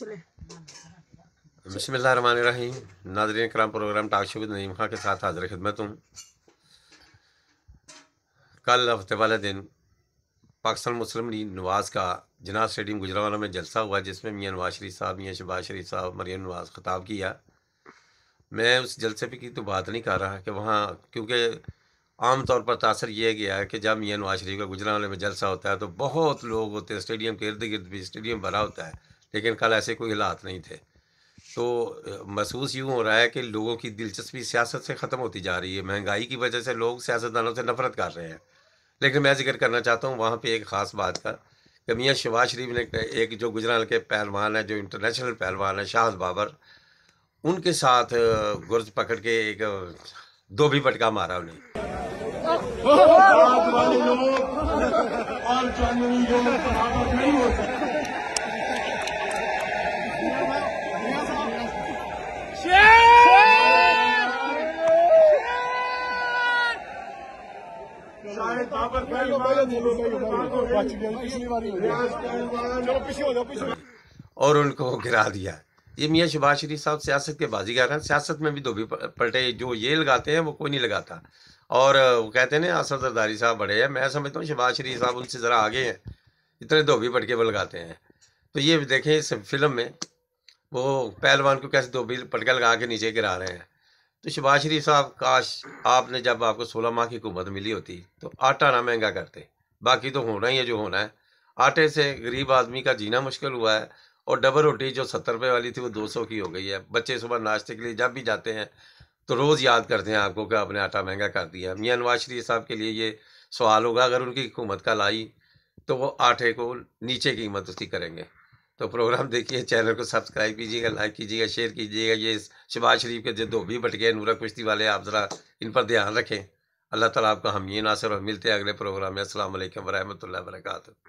चले बसमीम कराम प्रोग्राम टाकशुद नईम खां के साथ हाजिर खिदमत हूँ कल हफ्ते वाले दिन पाकिस्तान मुस्लिम लीग नवाज़ का जनाज स्टेडियम गुजरावाला में जलसा हुआ जिसमें मियाँ नवाज शरीफ साहब मियाँ शबाज शरीफ साहब मरियम नवाज खिताब किया मैं उस जलसे पर की तो बात नहीं कर रहा कि वहाँ क्योंकि आम तौर पर तासर यह गया है कि जब मियाँ नवाज शरीफ का गुजरावाला में जलसा होता है तो बहुत लोग होते हैं स्टेडियम के इर्द गिर्द भी स्टेडियम भरा होता है लेकिन कल ऐसे कोई हालात नहीं थे तो महसूस यूँ हो रहा है कि लोगों की दिलचस्पी सियासत से ख़त्म होती जा रही है महंगाई की वजह से लोग सियासतदानों से नफरत कर रहे हैं लेकिन मैं जिक्र करना चाहता हूँ वहाँ पर एक ख़ास बात का कि मियाँ शबाज शरीफ ने एक जो गुजराल के पहलवान है जो इंटरनेशनल पहलवान है शाहद बाबर उनके साथ गुर्ज पकड़ के एक दो भी पटका मारा उन्हें तो तो और उनको गिरा दिया ये मियाँ शबाज शरीफ साहब सियासत के बाजीगार हैं सियासत में भी धोबी पलटे जो ये लगाते हैं वो कोई नहीं लगाता और वो कहते हैं ना असद सरदारी साहब बड़े हैं मैं समझता हूँ शबाज शरीफ साहब उनसे ज़रा आगे हैं इतने धोबी पटके वो लगाते हैं तो ये देखें इस फिल्म में वो पहलवान को कैसे धोबी पटका लगा के नीचे गिरा रहे हैं तो शबाज शरीफ साहब काश आपने जब आपको सोलह माह की हुकूमत मिली होती तो आटा ना महंगा करते बाकी तो होना ही है जो होना है आटे से गरीब आदमी का जीना मुश्किल हुआ है और डबल रोटी जो सत्तर रुपये वाली थी वो दो सौ की हो गई है बच्चे सुबह नाश्ते के लिए जब भी जाते हैं तो रोज़ याद करते हैं आपको कि आपने आटा महंगा कर दिया मियाँ नवाज शरीफ साहब के लिए ये सवाल होगा अगर उनकी हुकूमत का लाई तो वो आटे को नीचे कीमत उसकी करेंगे तो प्रोग्राम देखिए चैनल को सब्सक्राइब कीजिएगा लाइक कीजिएगा शेयर कीजिएगा ये शबाज शरीफ के जो धोबी बटके नूरा कुश्ती वाले आप ज़रा इन पर ध्यान रखें अल्लाह ताला आपका हम ये नासर और मिलते हैं अगले प्रोग्राम में असल वरहमल वर्का